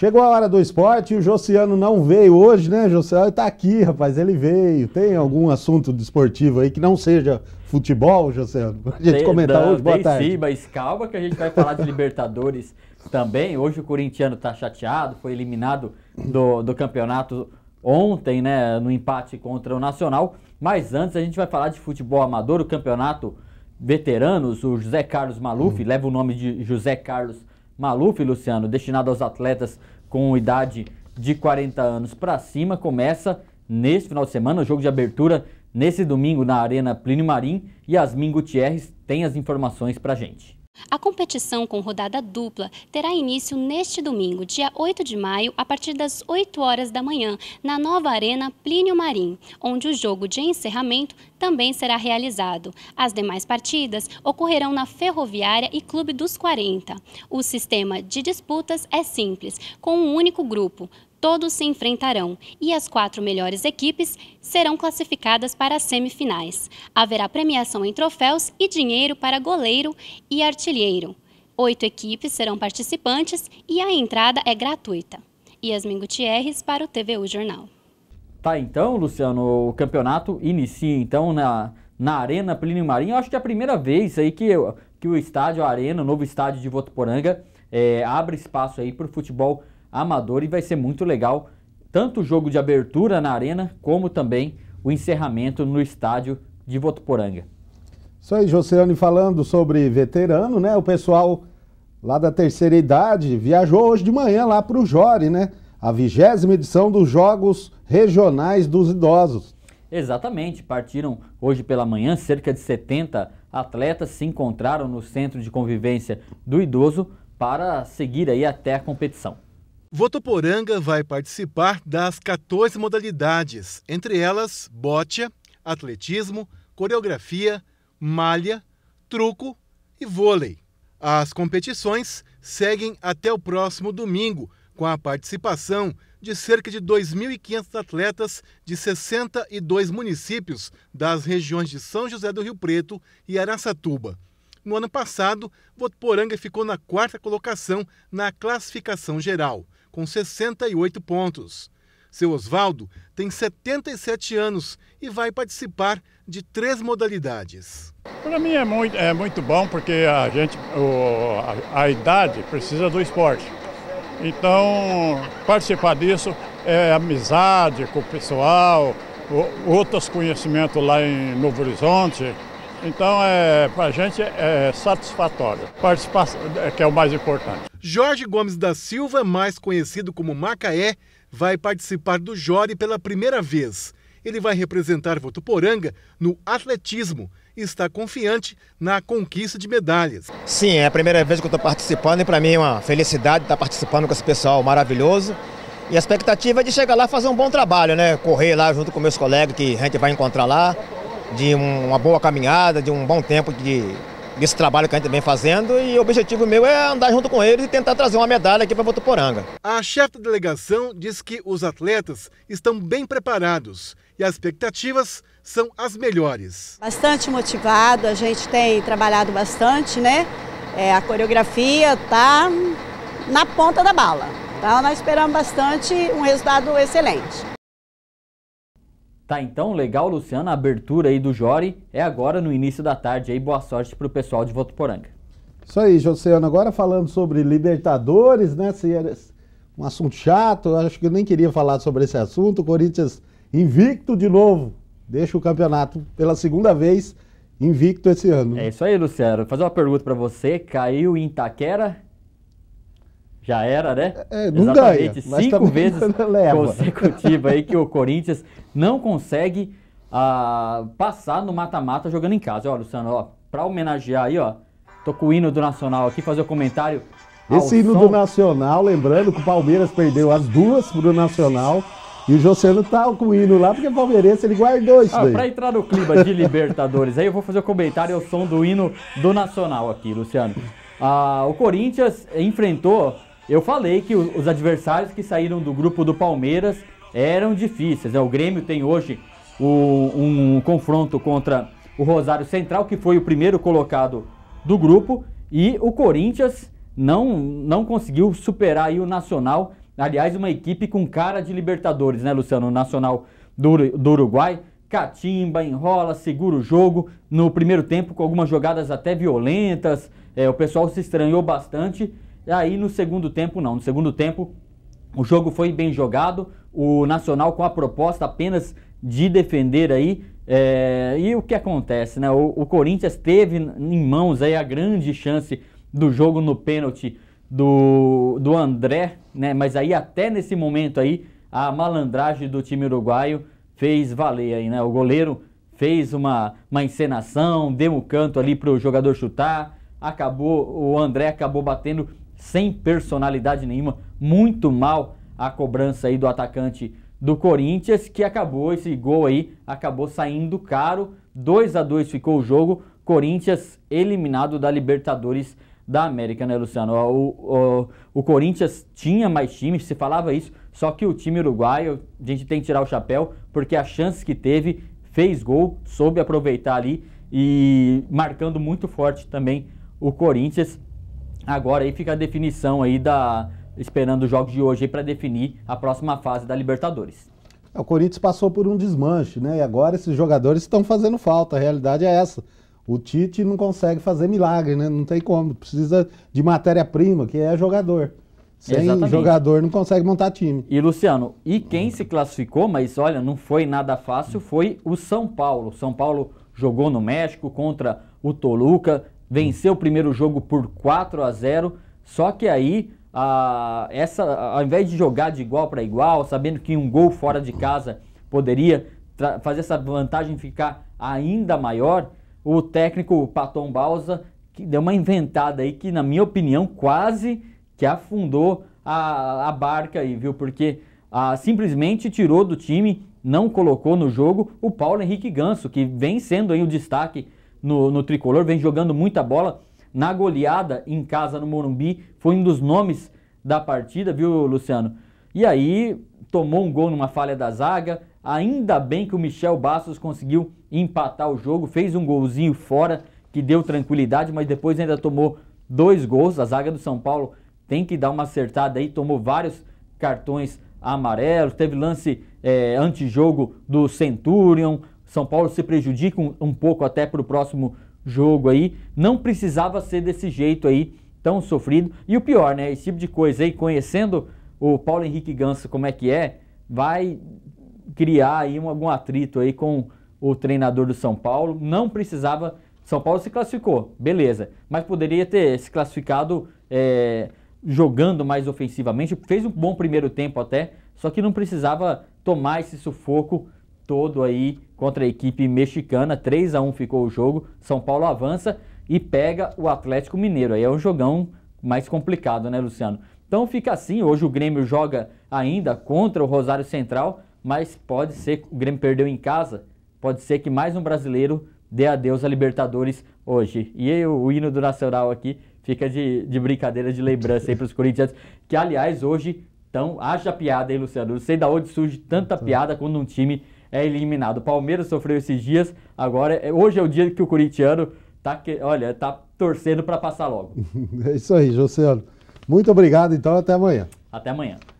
Chegou a hora do esporte e o Josiano não veio hoje, né? Josiano está aqui, rapaz, ele veio. Tem algum assunto desportivo aí que não seja futebol, Josiano? Pra gente tem, comentar não, hoje, boa tem tarde. Sim, mas calma que a gente vai falar de Libertadores também. Hoje o corintiano está chateado, foi eliminado do, do campeonato ontem, né? No empate contra o Nacional. Mas antes a gente vai falar de futebol amador, o campeonato veteranos, o José Carlos Maluf, hum. leva o nome de José Carlos Maluf, Luciano, destinado aos atletas com idade de 40 anos para cima, começa neste final de semana, o jogo de abertura nesse domingo na Arena Plínio Marim. Yasmin Gutierrez tem as informações para gente. A competição com rodada dupla terá início neste domingo, dia 8 de maio, a partir das 8 horas da manhã, na nova Arena Plínio Marim, onde o jogo de encerramento também será realizado. As demais partidas ocorrerão na Ferroviária e Clube dos 40. O sistema de disputas é simples, com um único grupo, todos se enfrentarão e as quatro melhores equipes serão classificadas para as semifinais. Haverá premiação em troféus e dinheiro para goleiro e artilheiro. Oito equipes serão participantes e a entrada é gratuita. Yasmin Gutierrez para o TVU Jornal. Tá, então, Luciano, o campeonato inicia então na, na Arena Plínio Marinho. Eu acho que é a primeira vez aí que, que o estádio, a Arena, o novo estádio de Votuporanga, é, abre espaço aí para o futebol amador e vai ser muito legal tanto o jogo de abertura na arena como também o encerramento no estádio de Votuporanga. Isso aí, Josiane, falando sobre veterano, né? O pessoal lá da terceira idade viajou hoje de manhã lá para o Jore, né? A vigésima edição dos Jogos Regionais dos Idosos. Exatamente, partiram hoje pela manhã, cerca de 70 atletas se encontraram no Centro de Convivência do Idoso para seguir aí até a competição. Votuporanga vai participar das 14 modalidades, entre elas bote, atletismo, coreografia, malha, truco e vôlei. As competições seguem até o próximo domingo, com a participação de cerca de 2.500 atletas de 62 municípios das regiões de São José do Rio Preto e Araçatuba. No ano passado, Votuporanga ficou na quarta colocação na classificação geral com 68 pontos. Seu Oswaldo tem 77 anos e vai participar de três modalidades. Para mim é muito, é muito bom porque a gente, o, a, a, idade precisa do esporte. Então, participar disso é amizade com o pessoal, o, outros conhecimentos lá em Novo Horizonte, então, é, para a gente é, é satisfatório, participar é, que é o mais importante. Jorge Gomes da Silva, mais conhecido como Macaé, vai participar do Jore pela primeira vez. Ele vai representar Votuporanga no atletismo e está confiante na conquista de medalhas. Sim, é a primeira vez que eu estou participando e para mim é uma felicidade estar tá participando com esse pessoal maravilhoso. E a expectativa é de chegar lá e fazer um bom trabalho, né? Correr lá junto com meus colegas que a gente vai encontrar lá de uma boa caminhada, de um bom tempo de, desse trabalho que a gente vem fazendo e o objetivo meu é andar junto com eles e tentar trazer uma medalha aqui para Votuporanga. A chefe da delegação diz que os atletas estão bem preparados e as expectativas são as melhores. Bastante motivado, a gente tem trabalhado bastante, né? É, a coreografia está na ponta da bala. Então nós esperamos bastante um resultado excelente. Tá então, legal, Luciano, a abertura aí do Jori é agora no início da tarde aí. Boa sorte para o pessoal de Votuporanga. Isso aí, Josiano. Agora falando sobre Libertadores, né? Se era é um assunto chato, acho que eu nem queria falar sobre esse assunto. O Corinthians invicto de novo, deixa o campeonato pela segunda vez invicto esse ano. É isso aí, Luciano. Vou fazer uma pergunta para você. Caiu em Itaquera, já era, né? É, é não Exatamente ganha, cinco vezes consecutiva aí que o Corinthians não consegue ah, passar no mata-mata jogando em casa. Ó, Luciano, ó, pra homenagear aí, ó, tô com o hino do Nacional aqui, fazer o um comentário. Esse hino som. do Nacional, lembrando que o Palmeiras perdeu as duas pro Nacional. E o Joseno tá com o hino lá, porque o palmeirense ele guardou isso ah, daí. Pra entrar no clima de Libertadores, aí eu vou fazer o um comentário ao som do hino do Nacional aqui, Luciano. Ah, o Corinthians enfrentou eu falei que os adversários que saíram do grupo do Palmeiras eram difíceis. Né? O Grêmio tem hoje o, um confronto contra o Rosário Central, que foi o primeiro colocado do grupo, e o Corinthians não, não conseguiu superar o Nacional. Aliás, uma equipe com cara de Libertadores, né, Luciano? O Nacional do, do Uruguai. Catimba, enrola, segura o jogo. No primeiro tempo, com algumas jogadas até violentas, é, o pessoal se estranhou bastante aí no segundo tempo, não. No segundo tempo, o jogo foi bem jogado. O Nacional com a proposta apenas de defender aí. É, e o que acontece, né? O, o, Corinthians teve em mãos aí a grande chance do jogo no pênalti do, do André, né? Mas aí até nesse momento aí, a malandragem do time uruguaio fez valer aí, né? O goleiro fez uma, uma encenação, deu um canto ali para o jogador chutar, acabou, o André acabou batendo sem personalidade nenhuma, muito mal a cobrança aí do atacante do Corinthians, que acabou esse gol aí, acabou saindo caro. 2 a 2 ficou o jogo. Corinthians eliminado da Libertadores da América, né, Luciano? O, o, o Corinthians tinha mais time, se falava isso, só que o time uruguaio, a gente tem que tirar o chapéu, porque a chance que teve, fez gol, soube aproveitar ali e marcando muito forte também o Corinthians. Agora aí fica a definição aí da esperando os jogos de hoje para definir a próxima fase da Libertadores. É, o Corinthians passou por um desmanche, né? E agora esses jogadores estão fazendo falta. A realidade é essa. O Tite não consegue fazer milagre, né? Não tem como. Precisa de matéria-prima, que é jogador. Sem Exatamente. jogador não consegue montar time. E Luciano, e quem se classificou, mas olha, não foi nada fácil, foi o São Paulo. São Paulo jogou no México contra o Toluca, venceu o primeiro jogo por 4 a 0 só que aí, a, essa, ao invés de jogar de igual para igual, sabendo que um gol fora de casa poderia fazer essa vantagem ficar ainda maior, o técnico Paton Bausa que deu uma inventada aí que, na minha opinião, quase que afundou a, a barca aí, viu? Porque a, simplesmente tirou do time, não colocou no jogo o Paulo Henrique Ganso, que vem sendo aí o destaque no, no tricolor, vem jogando muita bola. Na goleada em casa no Morumbi, foi um dos nomes da partida, viu, Luciano? E aí tomou um gol numa falha da zaga. Ainda bem que o Michel Bastos conseguiu empatar o jogo, fez um golzinho fora que deu tranquilidade, mas depois ainda tomou dois gols. A zaga do São Paulo tem que dar uma acertada aí, tomou vários cartões amarelos, teve lance é, antijogo do Centurion, são Paulo se prejudica um, um pouco até para o próximo jogo aí. Não precisava ser desse jeito aí, tão sofrido. E o pior, né? Esse tipo de coisa aí, conhecendo o Paulo Henrique Ganso como é que é, vai criar aí um, algum atrito aí com o treinador do São Paulo. Não precisava. São Paulo se classificou, beleza. Mas poderia ter se classificado é, jogando mais ofensivamente. Fez um bom primeiro tempo até, só que não precisava tomar esse sufoco todo aí contra a equipe mexicana. 3 a 1 ficou o jogo. São Paulo avança e pega o Atlético Mineiro. Aí é um jogão mais complicado, né, Luciano? Então fica assim. Hoje o Grêmio joga ainda contra o Rosário Central, mas pode ser que o Grêmio perdeu em casa. Pode ser que mais um brasileiro dê adeus a Libertadores hoje. E aí, o hino do Nacional aqui fica de, de brincadeira, de lembrança aí para os Corinthians Que, aliás, hoje, então, haja piada hein, Luciano. Não sei da onde surge tanta piada quando um time é eliminado. O Palmeiras sofreu esses dias, agora é, hoje é o dia que o corintiano tá, que, olha, tá torcendo para passar logo. é isso aí, Josiano. Muito obrigado, então, até amanhã. Até amanhã.